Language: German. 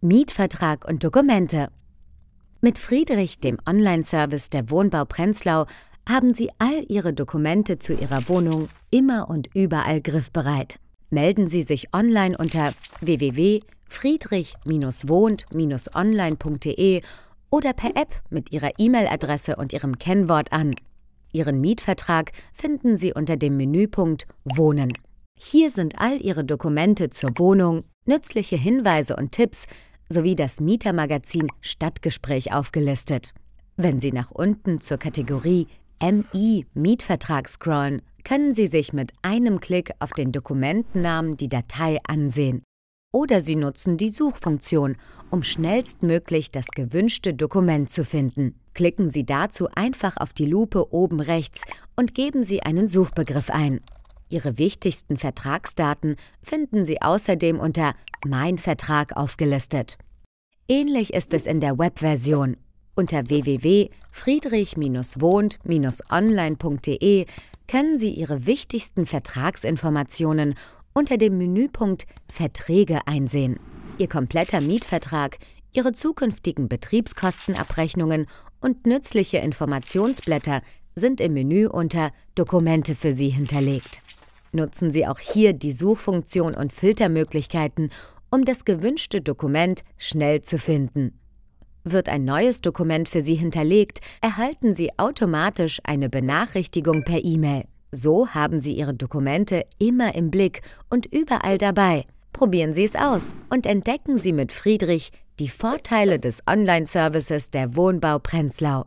Mietvertrag und Dokumente. Mit Friedrich, dem Online-Service der Wohnbau Prenzlau, haben Sie all Ihre Dokumente zu Ihrer Wohnung immer und überall griffbereit. Melden Sie sich online unter www.friedrich-wohnt-online.de oder per App mit Ihrer E-Mail-Adresse und Ihrem Kennwort an. Ihren Mietvertrag finden Sie unter dem Menüpunkt Wohnen. Hier sind all Ihre Dokumente zur Wohnung, nützliche Hinweise und Tipps, sowie das Mietermagazin Stadtgespräch aufgelistet. Wenn Sie nach unten zur Kategorie MI Mietvertrag scrollen, können Sie sich mit einem Klick auf den Dokumentennamen die Datei ansehen. Oder Sie nutzen die Suchfunktion, um schnellstmöglich das gewünschte Dokument zu finden. Klicken Sie dazu einfach auf die Lupe oben rechts und geben Sie einen Suchbegriff ein. Ihre wichtigsten Vertragsdaten finden Sie außerdem unter Mein Vertrag aufgelistet. Ähnlich ist es in der Webversion. Unter www.friedrich-wohnt-online.de können Sie Ihre wichtigsten Vertragsinformationen unter dem Menüpunkt Verträge einsehen. Ihr kompletter Mietvertrag, Ihre zukünftigen Betriebskostenabrechnungen und nützliche Informationsblätter sind im Menü unter Dokumente für Sie hinterlegt. Nutzen Sie auch hier die Suchfunktion und Filtermöglichkeiten, um das gewünschte Dokument schnell zu finden. Wird ein neues Dokument für Sie hinterlegt, erhalten Sie automatisch eine Benachrichtigung per E-Mail. So haben Sie Ihre Dokumente immer im Blick und überall dabei. Probieren Sie es aus und entdecken Sie mit Friedrich die Vorteile des Online-Services der Wohnbau Prenzlau.